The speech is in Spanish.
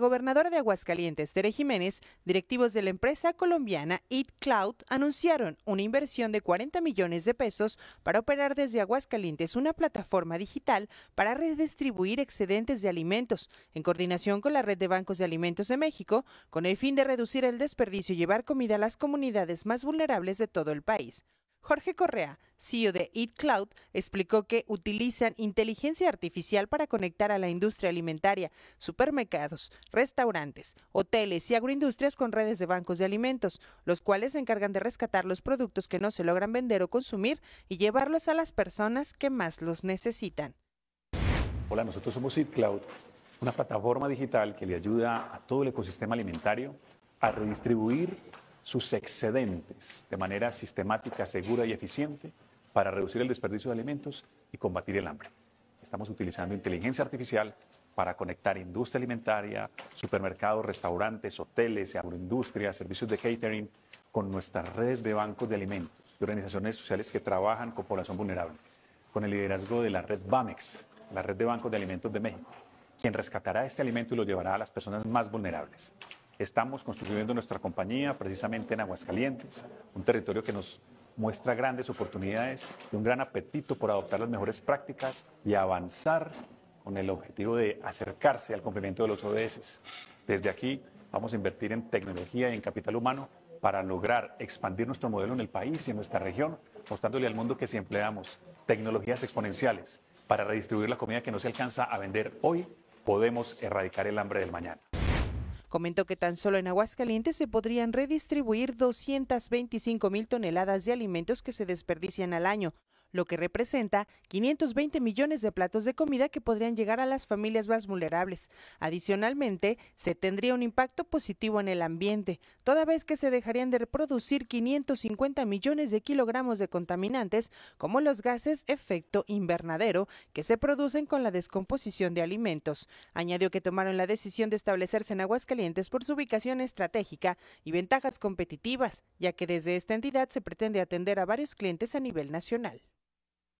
gobernadora de Aguascalientes, Tere Jiménez, directivos de la empresa colombiana Eat Cloud anunciaron una inversión de 40 millones de pesos para operar desde Aguascalientes una plataforma digital para redistribuir excedentes de alimentos, en coordinación con la Red de Bancos de Alimentos de México, con el fin de reducir el desperdicio y llevar comida a las comunidades más vulnerables de todo el país. Jorge Correa, CEO de EatCloud, explicó que utilizan inteligencia artificial para conectar a la industria alimentaria, supermercados, restaurantes, hoteles y agroindustrias con redes de bancos de alimentos, los cuales se encargan de rescatar los productos que no se logran vender o consumir y llevarlos a las personas que más los necesitan. Hola, nosotros somos EatCloud, una plataforma digital que le ayuda a todo el ecosistema alimentario a redistribuir sus excedentes de manera sistemática, segura y eficiente para reducir el desperdicio de alimentos y combatir el hambre. Estamos utilizando inteligencia artificial para conectar industria alimentaria, supermercados, restaurantes, hoteles, agroindustrias, servicios de catering con nuestras redes de bancos de alimentos y organizaciones sociales que trabajan con población vulnerable, con el liderazgo de la red BAMEX, la red de bancos de alimentos de México, quien rescatará este alimento y lo llevará a las personas más vulnerables. Estamos construyendo nuestra compañía precisamente en Aguascalientes, un territorio que nos muestra grandes oportunidades y un gran apetito por adoptar las mejores prácticas y avanzar con el objetivo de acercarse al cumplimiento de los ODS. Desde aquí vamos a invertir en tecnología y en capital humano para lograr expandir nuestro modelo en el país y en nuestra región, mostrándole al mundo que si empleamos tecnologías exponenciales para redistribuir la comida que no se alcanza a vender hoy, podemos erradicar el hambre del mañana. Comentó que tan solo en Aguascalientes se podrían redistribuir 225 mil toneladas de alimentos que se desperdician al año, lo que representa 520 millones de platos de comida que podrían llegar a las familias más vulnerables. Adicionalmente, se tendría un impacto positivo en el ambiente, toda vez que se dejarían de reproducir 550 millones de kilogramos de contaminantes, como los gases efecto invernadero que se producen con la descomposición de alimentos. Añadió que tomaron la decisión de establecerse en Aguascalientes por su ubicación estratégica y ventajas competitivas, ya que desde esta entidad se pretende atender a varios clientes a nivel nacional.